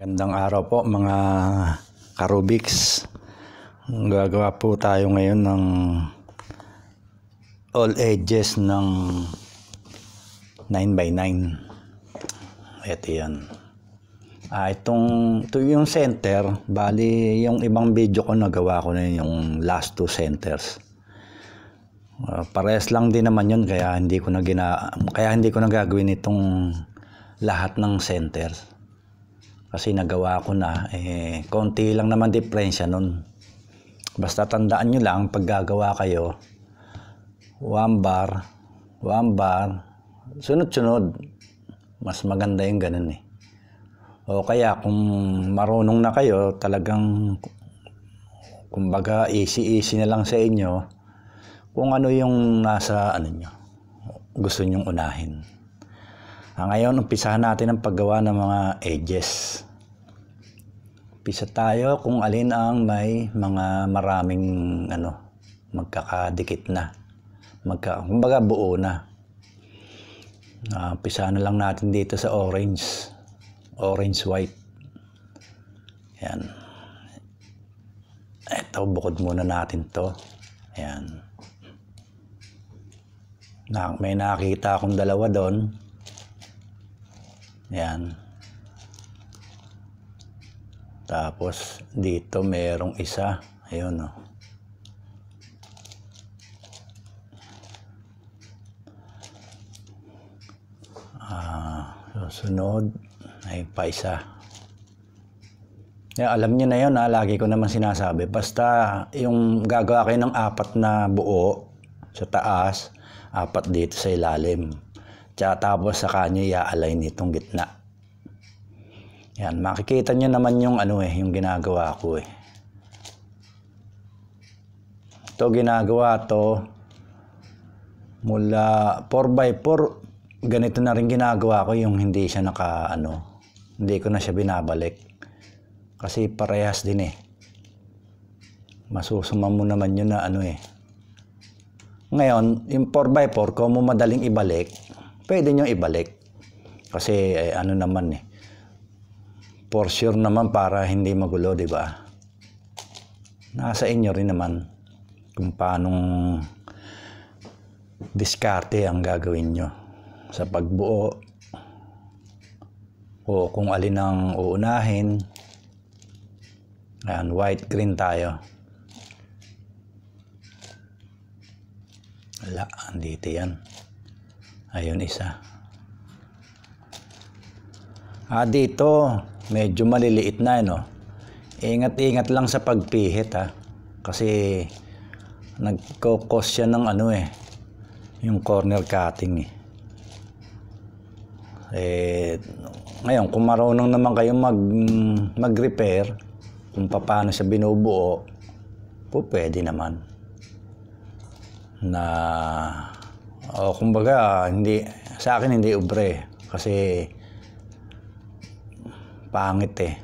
Gandang araw po mga Karubix. Gagawa po tayo ngayon ng all edges ng 9x9. Ito yan. Ah, itong, ito yung center. Bali, yung ibang video ko nagawa ko na yung last two centers. Uh, ah, pares lang din naman yun kaya hindi ko na gina, kaya hindi ko na gagawin itong lahat ng centers kasi nagawa ko na, eh, konti lang naman diferensya nun. Basta tandaan nyo lang, pag gagawa kayo, one bar, one bar, sunod-sunod, mas maganda yung ganun eh. O kaya kung marunong na kayo, talagang kumbaga easy-easy na lang sa inyo kung ano yung nasa ano nyo, gusto nyong unahin. Ah, ngayon, umpisahan natin ang paggawa ng mga edges. Pisa tayo kung alin ang may mga maraming ano, magkakadikit na. Magka, kumbaga buo na. Uh, pisa na lang natin dito sa orange. Orange-white. Yan. Ito, bukod muna natin to. Yan. Na, may nakita akong dalawa doon. Yan. Tapos dito merong isa. Ayun oh. Ah, susunod ay pa isa. Yeah, alam niyo na yun ha? Ah. lagi ko naman sinasabi. Basta yung gagawa kayo ng apat na buo sa taas, apat dito sa ilalim. Tsaka tapos sa kanya i-align itong gitna. Yan, makikita nyo naman yung ano eh, yung ginagawa ko eh. Ito ginagawa to mula 4x4 ganito na rin ginagawa ko yung hindi siya naka ano, hindi ko na siya binabalik. Kasi parehas din eh. Masusuma mo naman yun na ano eh. Ngayon, yung 4x4 ko mo madaling ibalik, pwede nyo ibalik. Kasi eh, ano naman eh For sure naman para hindi magulo, di ba? Nasa inyo rin naman kung paanong diskarte ang gagawin nyo sa pagbuo o kung alin ang uunahin. Ayan, white-green tayo. Wala, andito yan. Ayun isa. Ah, dito medyo maliliit na eh, no ingat-ingat lang sa pagpihit ha kasi nagkokos siya ng ano eh yung corner cutting eh eh ngayon kung marunong naman kayo mag mag-repair kung paano siya binubuo po pwede naman na o oh, kumbaga hindi sa akin hindi ubre kasi pangit eh.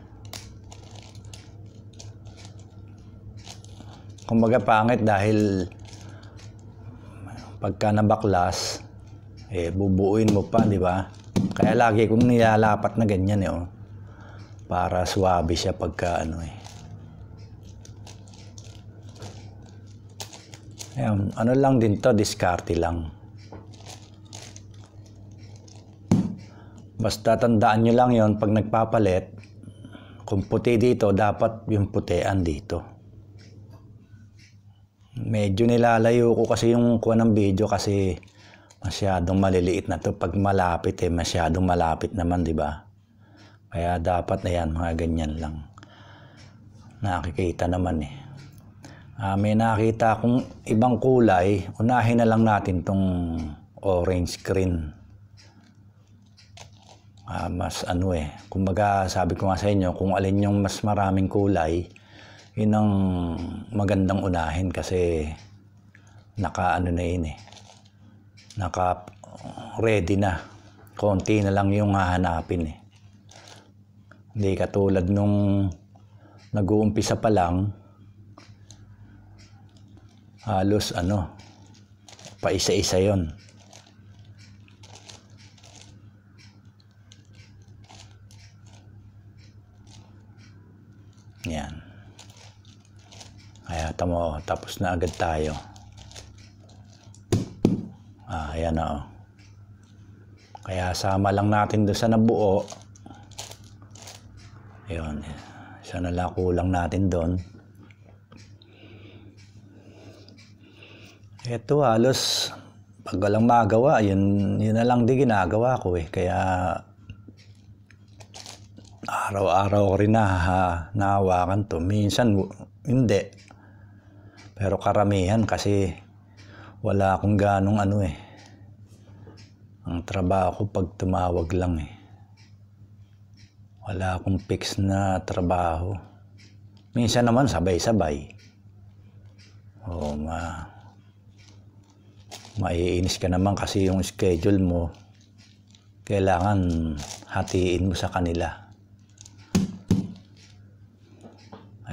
Kumbaga pangit dahil pagka nabaklas, eh bubuuin mo pa, di ba? Kaya lagi kong nilalapat na ganyan eh, oh. Para suwabe siya pagka ano eh. Ayan, ano lang din to, diskarte lang. Basta tandaan nyo lang yon pag nagpapalit, kung puti dito, dapat yung putean dito. Medyo nilalayo ko kasi yung kuha ng video kasi masyadong maliliit na to. Pag malapit eh, masyadong malapit naman, di ba? Kaya dapat na yan, mga ganyan lang. Nakikita naman eh. Uh, may nakita akong ibang kulay, unahin na lang natin tong orange green uh, mas ano eh. Kumbaga sabi ko nga sa inyo, kung alin yung mas maraming kulay, yun ang magandang unahin kasi naka ano na yun eh. Naka ready na. Konti na lang yung hahanapin eh. Hindi katulad nung nag-uumpisa pa lang, halos ano, paisa-isa yon Yan. Kaya tamo, tapos na agad tayo. Ah, ayan na oh. Kaya sama lang natin doon sa nabuo. Ayun. Isa na lang kulang natin doon. Ito halos pag walang magawa, yun, yun na lang din ginagawa ko eh. Kaya araw-araw ko rin nahaha, nahawakan to. Minsan, hindi. Pero karamihan kasi wala akong ganong ano eh. Ang trabaho ko pag tumawag lang eh. Wala akong fix na trabaho. Minsan naman sabay-sabay. Oo, ma. Maiinis ka naman kasi yung schedule mo kailangan hatiin mo sa kanila.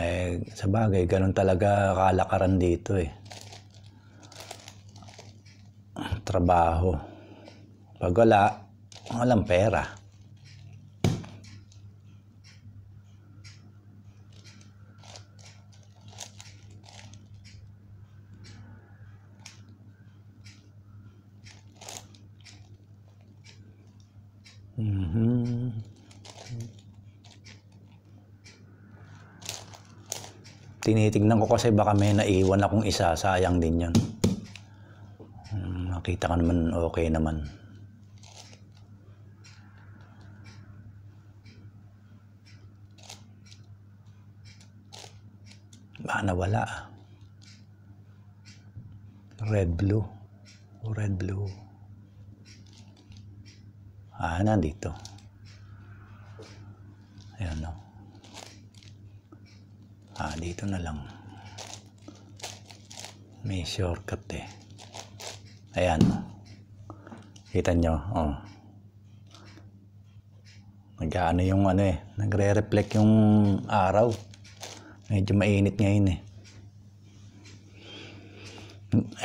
Eh, sa bagay, ganun talaga kalakaran dito eh. Trabaho. Pag wala, walang pera. Tinitignan ko kasi baka may naiwan akong isa. Sayang din yun. Hmm, nakita ka naman okay naman. Baka nawala ah. red blue oh, red blue ah nandito ayan o Oh ah, dito na lang may shortcut eh ayan kita nyo oh. nag-ano yung ano eh nagre-reflect yung araw medyo mainit ngayon eh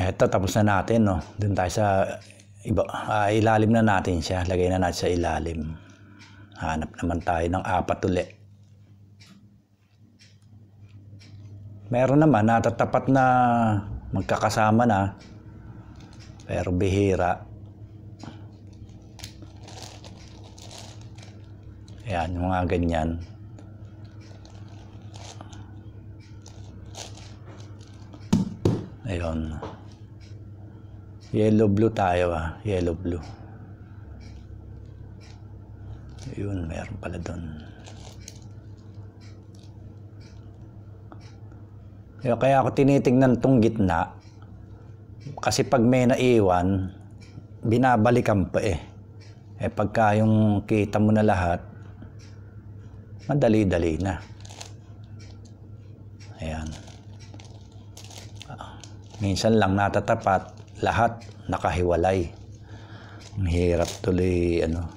eto tapos na natin no dun tayo sa iba, uh, ilalim na natin siya lagay na natin sa ilalim hanap naman tayo ng apat ulit meron naman natatapat na magkakasama na pero bihira yan yung mga ganyan ayun yellow blue tayo ah yellow blue yun meron pala doon Kaya ako tinitingnan tong gitna kasi pag may naiwan, binabalikan pa eh. Eh pagka yung kita mo na lahat, madali-dali na. Ayan. Minsan lang natatapat, lahat nakahiwalay. Ang hirap tuloy, ano,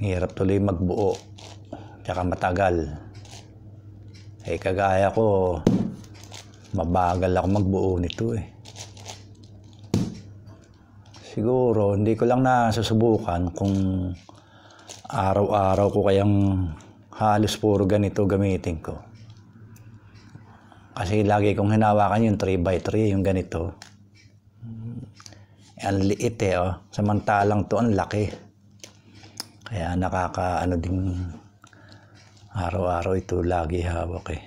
hirap tuloy magbuo, tsaka matagal. Eh kagaya ko, mabagal ako magbuo nito eh. Siguro, hindi ko lang nasusubukan kung araw-araw ko kayang halos puro ganito gamitin ko. Kasi lagi kong hinawakan yung 3x3, yung ganito. Ang liit eh, oh. Samantalang to, ang laki. Kaya nakaka, ano ding, Araw-araw ito lagi hawak eh.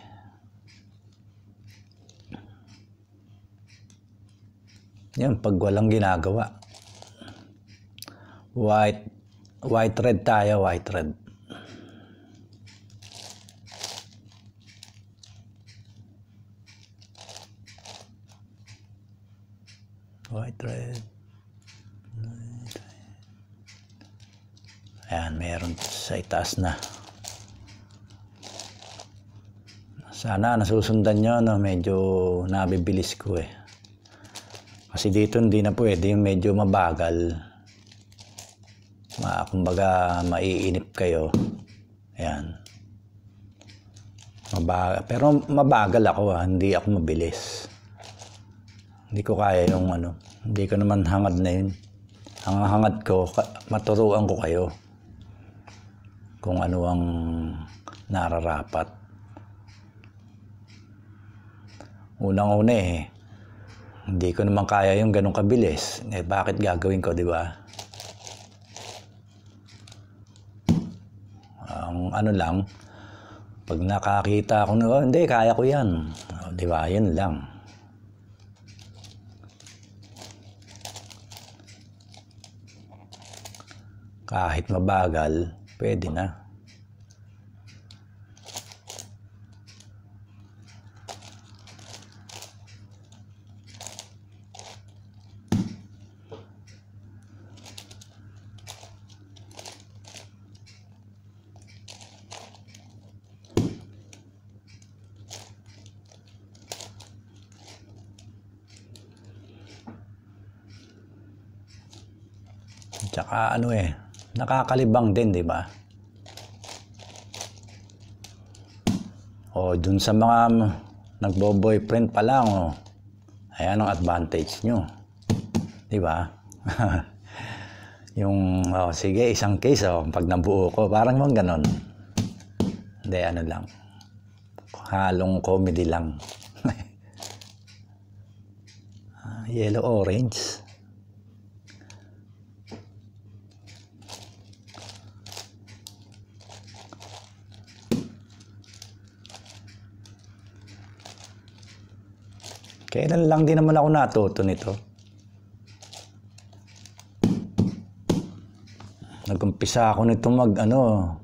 Yan, pag walang ginagawa. White, white red tayo, white red. White red. Ayan, meron sa itaas na. Sana nasusundan nyo, no? medyo nabibilis ko eh. Kasi dito hindi na pwede, medyo mabagal. Ma, kumbaga, maiinip kayo. Ayan. Mabagal. Pero mabagal ako ha, ah. hindi ako mabilis. Hindi ko kaya yung ano, hindi ko naman hangad na yun. Ang hangad ko, maturuan ko kayo kung ano ang nararapat. unang-una eh, hindi ko naman kaya yung ganun kabilis. Eh, bakit gagawin ko, di ba? Ang ano lang, pag nakakita ako, oh, hindi, kaya ko yan. Oh, di ba? Yan lang. Kahit mabagal, pwede na. Tsaka ano eh, nakakalibang din, 'di ba? O dun sa mga nagbo-boyfriend pa lang, oh. Ayan ang advantage nyo. 'Di ba? yung oh, sige, isang case oh, pag nabuo ko, parang mang ganon. Hindi, ano lang. Halong comedy lang. Ah, yellow orange. Ganyan lang din naman ako natuto nito. nag ako nito mag ano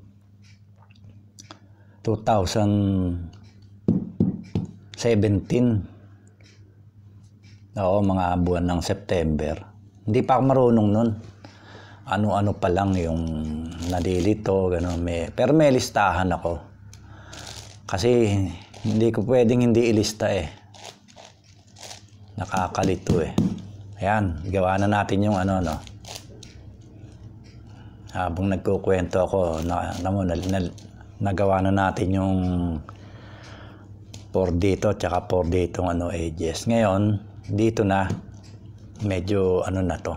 2017. Oo, mga buwan ng September. Hindi pa ako marunong nun. Ano-ano pa lang yung nalilito, gano'n. May, pero may listahan ako. Kasi hindi ko pwedeng hindi ilista eh. Nakakalito eh. Ayan, gawa na natin yung ano, no. Habang nagkukwento ako, na, na, na, na, nagawa na natin yung for dito tsaka for dito ano edges. Ngayon, dito na medyo ano na to.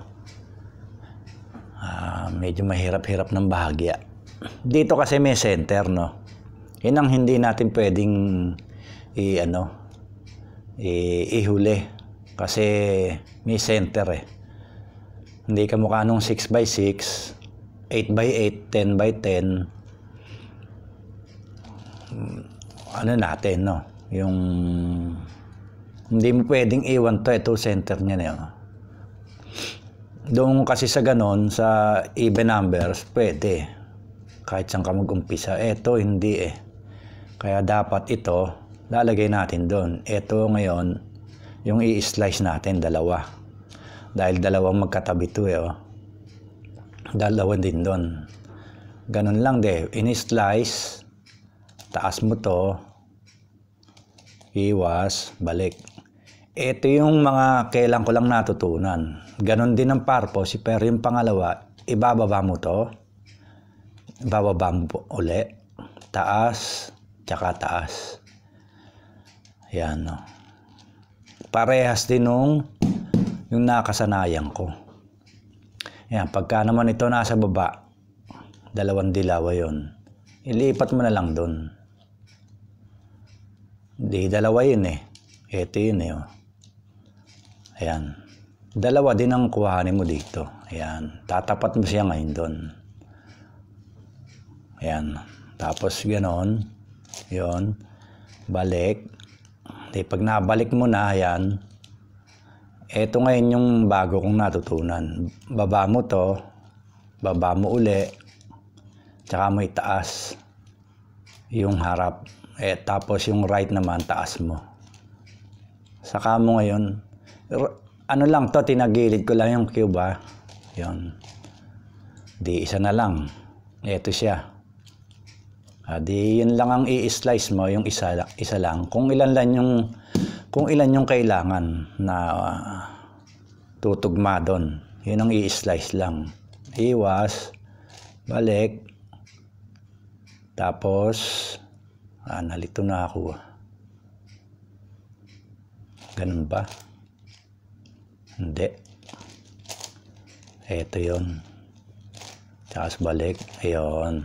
Uh, medyo mahirap-hirap ng bahagya. Dito kasi may center no. Yun ang hindi natin pwedeng i ano i, ihuli kasi may center eh. Hindi ka mukha nung 6x6, 8x8, 10x10. Ano natin, no? Yung hindi mo pwedeng iwan to, ito center niya na yun. Doon kasi sa ganon, sa even numbers, pwede. Kahit saan ka mag-umpisa. Ito, hindi eh. Kaya dapat ito, lalagay natin doon. Ito ngayon, yung i-slice natin dalawa dahil dalawang magkatabi to eh oh. dalawa din doon ganun lang de in-slice taas mo to iwas balik ito yung mga kailan ko lang natutunan ganun din ang purpose pero yung pangalawa ibababa mo to bababa mo uli taas tsaka taas yan no oh. Parehas din nung yung nakasanayan ko. Ayan, pagka naman ito nasa baba, dalawang dilaw yon. Ilipat mo na lang doon. Hindi, dalawa yun eh. Ito yun eh. Oh. Ayan. Dalawa din ang kuhanin mo dito. Ayan. Tatapat mo siya ngayon doon. Ayan. Tapos ganoon. yon, Balik. Di, pag nabalik mo na yan, eto ngayon yung bago kong natutunan. Baba mo to, baba mo uli, tsaka mo itaas yung harap. Eh, tapos yung right naman, taas mo. Saka mo ngayon, ano lang to, tinagilid ko lang yung cube ah. Yun. Di isa na lang. Ito siya. Uh, di yun lang ang i-slice mo, yung isa, lang, isa lang. Kung ilan lang yung kung ilan yung kailangan na uh, tutugma doon. Yun ang i-slice lang. Iwas, balik, tapos, ah, nalito na ako. Ganun ba? Hindi. Ito yun. Tapos balik. Ayun.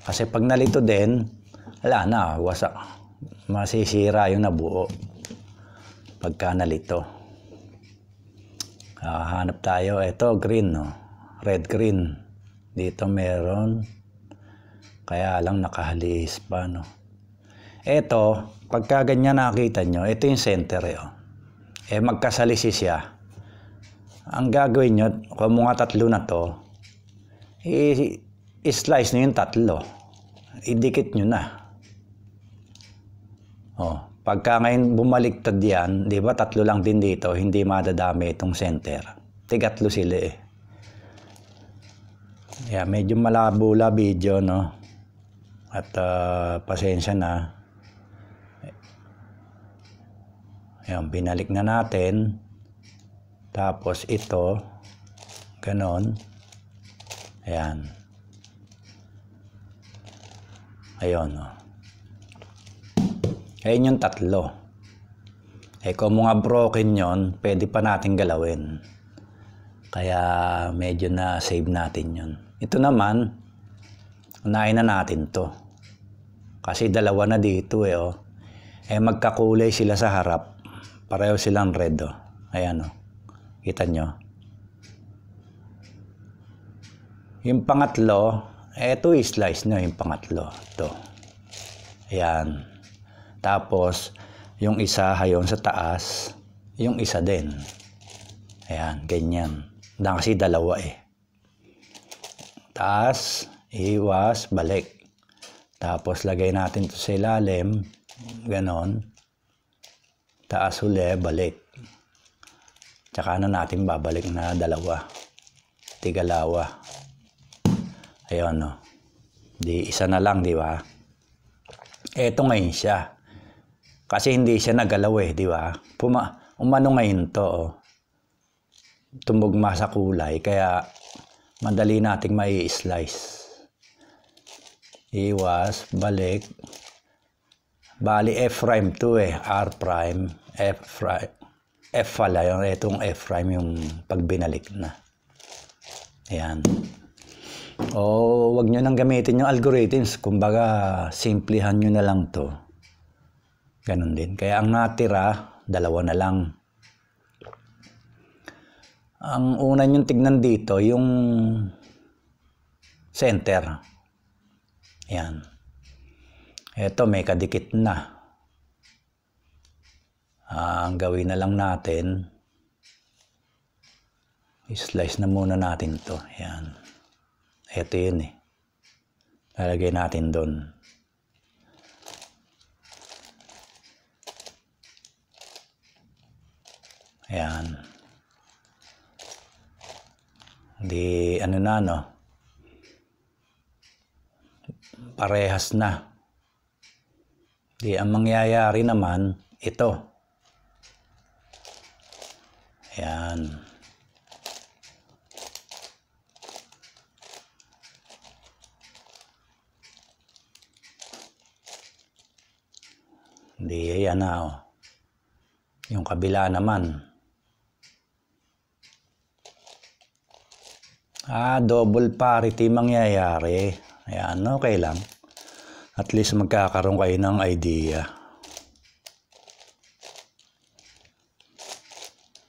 Kasi pag nalito din, wala na, wasak. Masisira yung nabuo. Pagka nalito. Ah, hanap tayo. Ito, green, no? Red-green. Dito meron. Kaya lang nakahalis pa, no? Ito, pagka ganyan nakita nyo, ito yung center, eh, oh. Eh, magkasalisi siya. Ang gagawin nyo, kung mga tatlo na to, i- i-slice nyo yung tatlo. Idikit nyo na. O, oh, pagka ngayon bumaliktad yan, di ba tatlo lang din dito, hindi madadami itong center. Tigatlo sila eh. Yeah, medyo malabo la video, no? At uh, pasensya na. Ayan, binalik na natin. Tapos ito, ganon. Ayan. Ayun. Oh. Ayun yung tatlo. Eh kung mga broken yon, pwede pa natin galawin. Kaya medyo na save natin yon. Ito naman, unahin na natin to. Kasi dalawa na dito eh oh. Eh magkakulay sila sa harap. Pareho silang red oh. Ayan oh. Kita nyo. Yung pangatlo, ito i-slice nyo yung pangatlo. Ito. Ayan. Tapos, yung isa hayon sa taas, yung isa din. Ayan, ganyan. Dahil kasi dalawa eh. Taas, iwas, balik. Tapos, lagay natin to sa ilalim. Ganon. Taas uli, balik. Tsaka na natin babalik na dalawa. Tigalawa. Ayun, no. Di isa na lang, di ba? Eto ngayon siya. Kasi hindi siya nagalaw eh, di ba? Puma umano ngayon to, oh. Tumugma sa kulay, kaya madali nating may slice Iwas, balik. Bali, F prime to eh. R prime, F prime. F pala yun. Itong F prime yung pagbinalik binalik na. Ayan. Oh, wag nyo nang gamitin yung algorithms. Kumbaga, simplihan nyo na lang to. Ganun din. Kaya ang natira, dalawa na lang. Ang una yung tignan dito, yung center. Yan. Ito, may kadikit na. Ah, ang gawin na lang natin, I slice na muna natin to. Yan. Ito yun eh. Lalagay natin doon. Ayan. Di, ano na, no? Parehas na. Di, ang mangyayari naman, ito. Ayan. Di, ayan na, oh. Yung kabila naman. Ah, double parity mangyayari. Ayan, okay lang. At least magkakaroon kayo ng idea.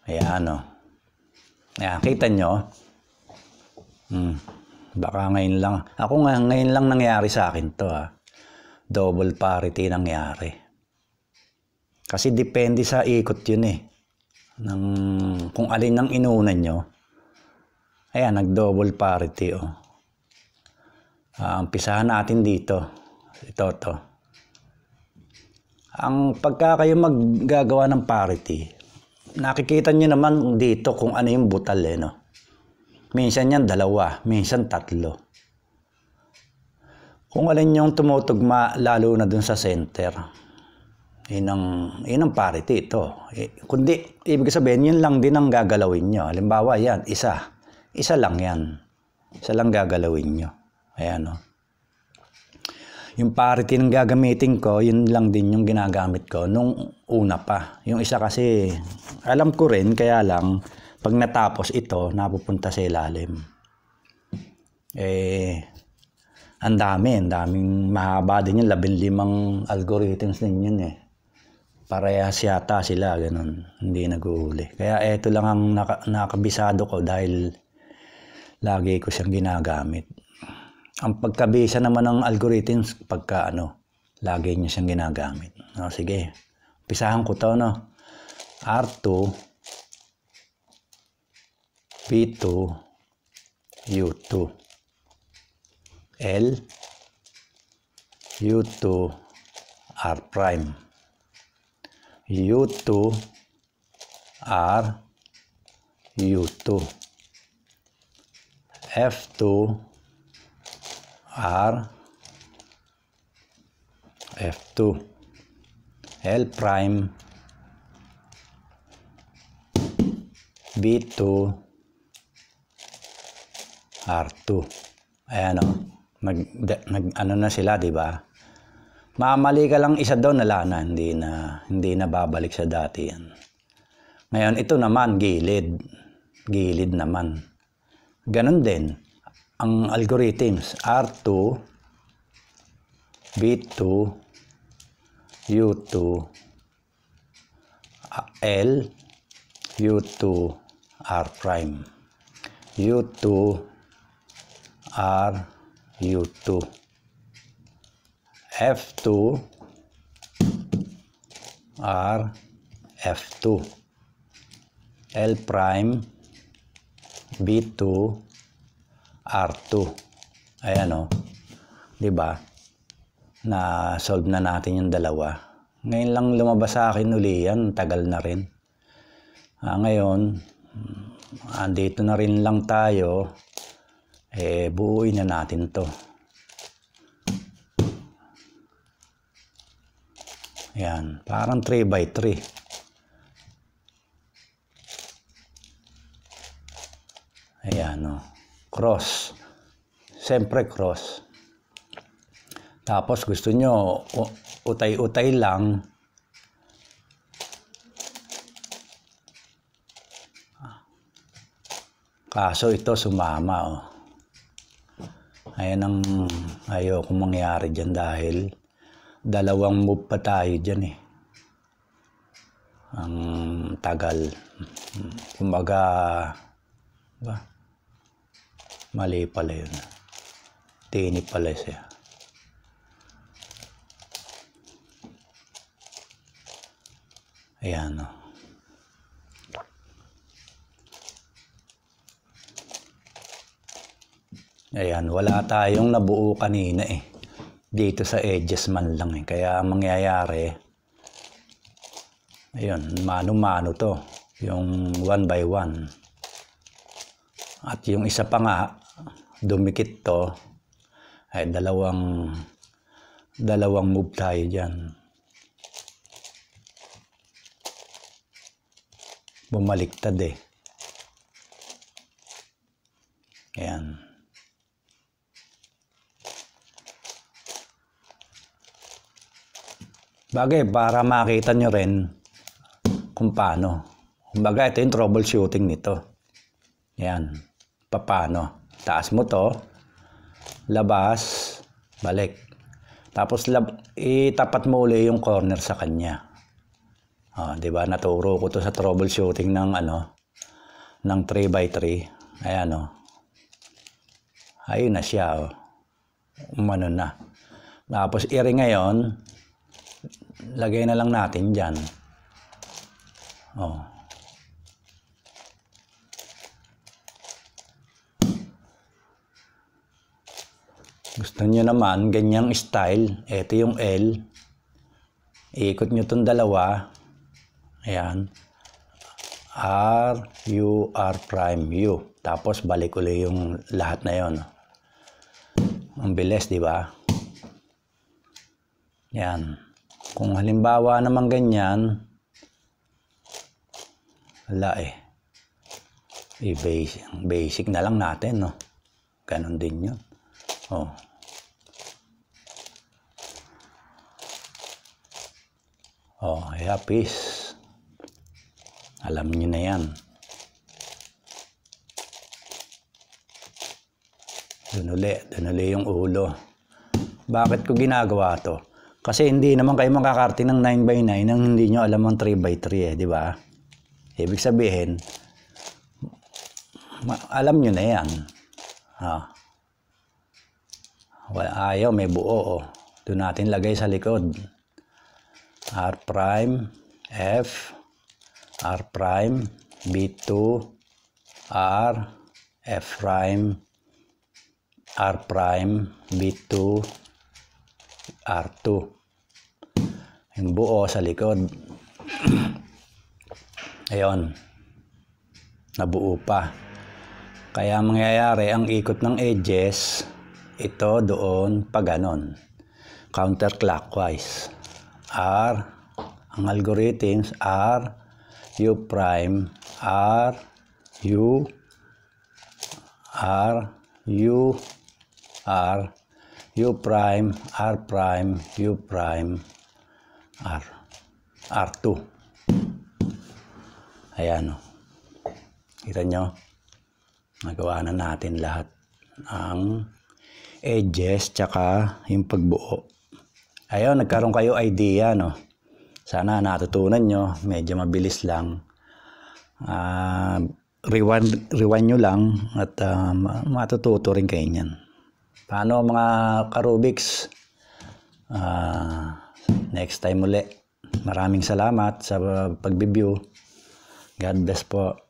Ayan, oh. Ayan, kita nyo. Hmm. Baka ngayon lang. Ako nga, ngayon lang nangyari sa akin to, ah. Double parity nangyari. Kasi depende sa ikot yun eh. Ng, kung alin ang inuunan nyo. Ayan, nag-double parity oh. Uh, umpisahan natin dito. Ito to. Ang pagka kayo maggagawa ng parity, nakikita nyo naman dito kung ano yung butal eh no. Minsan yan dalawa, minsan tatlo. Kung alin yung tumutugma lalo na dun sa center yun ang, yun ang parity ito. Eh, kundi, ibig sabihin, yun lang din ang gagalawin nyo. Halimbawa, yan, isa. Isa lang yan. Isa lang gagalawin nyo. Ayan, no? Oh. Yung parity ng gagamitin ko, yun lang din yung ginagamit ko nung una pa. Yung isa kasi, alam ko rin, kaya lang, pag natapos ito, napupunta sa ilalim. Eh, ang dami, ang daming mahaba din yung labing limang algorithms din yun eh parehas yata sila, ganun. Hindi naguhuli. Kaya eto lang ang naka, nakabisado ko dahil lagi ko siyang ginagamit. Ang pagkabisa naman ng algorithms pagka ano, lagi niya siyang ginagamit. No, ah, sige, pisahan ko to, no. R2, P2, U2, L, U2, R prime. U2 R U2 F2 R F2 L prime B2 R2 ayan o oh. mag, mag ano na sila di ba Mamali ka lang isa daw, na lana, hindi na, hindi na babalik sa dati yan. Ngayon, ito naman, gilid. Gilid naman. Ganon din, ang algorithms, R2, B2, U2, L, U2, R prime. U2, R, U2. F2 R F2 L prime B2 R2 ayan o oh. di ba na solve na natin yung dalawa ngayon lang lumabas sa akin uli yan tagal na rin ah, ngayon andito na rin lang tayo eh buuin na natin to Ayan, parang 3 by 3. Ayan, no. Cross. Siyempre cross. Tapos gusto nyo, utay-utay lang. Kaso ito sumama, oh. Ayan ang ayoko mangyari dyan dahil dalawang move pa tayo dyan eh. Ang tagal. Kumbaga, ba? Mali pala yun. Tini pala siya. Ayan o. Oh. Ayan, wala tayong nabuo kanina eh dito sa edges man lang eh. Kaya ang mangyayari, ayun, mano-mano to. Yung one by one. At yung isa pa nga, dumikit to, ay dalawang, dalawang move tayo dyan. Bumaliktad eh. Ayan. Bagay, para makita nyo rin kung paano. Kumbaga, ito yung troubleshooting nito. Yan. Paano. Taas mo to. Labas. Balik. Tapos, lab itapat mo uli yung corner sa kanya. Oh, 'di ba? Naturo ko 'to sa troubleshooting ng ano ng 3x3. Ayan oh. Ayun na siya oh. Umano na. Tapos iri ngayon, lagay na lang natin dyan. Oh. Gusto nyo naman, ganyang style. Ito yung L. Ikot nyo itong dalawa. Ayan. R, U, R prime, U. Tapos balik uli yung lahat na yon. Ang bilis, di ba? Yan. Kung halimbawa naman ganyan, wala eh. eh basic, basic na lang natin, no? Ganon din yun. Oh. Oh, yeah, peace. Alam niyo na yan. Doon uli, doon uli yung ulo. Bakit ko ginagawa to? Kasi hindi naman kayo makakarte ng 9x9 nang hindi nyo alam ang 3x3 eh, di ba? Ibig sabihin, alam nyo na yan. Ha. Well, ayaw, may buo. Oh. Doon natin lagay sa likod. R prime, F, R prime, B2, R, F prime, R prime, B2, R2. Yung buo sa likod. Ayon. Nabuo pa. Kaya mangyayari ang ikot ng edges, ito doon pa ganon. Counterclockwise. R, ang algorithms, R, U prime, R, U, R, U, R, u prime r prime u prime r r2 ayan o oh. kita nyo nagawa na natin lahat ang edges tsaka yung pagbuo ayun nagkaroon kayo idea no sana natutunan nyo medyo mabilis lang uh, rewind, rewind nyo lang at uh, ah, matututo rin kayo nyan Paano mga karubiks? Uh, next time muli. Maraming salamat sa pagbibiew. God bless po.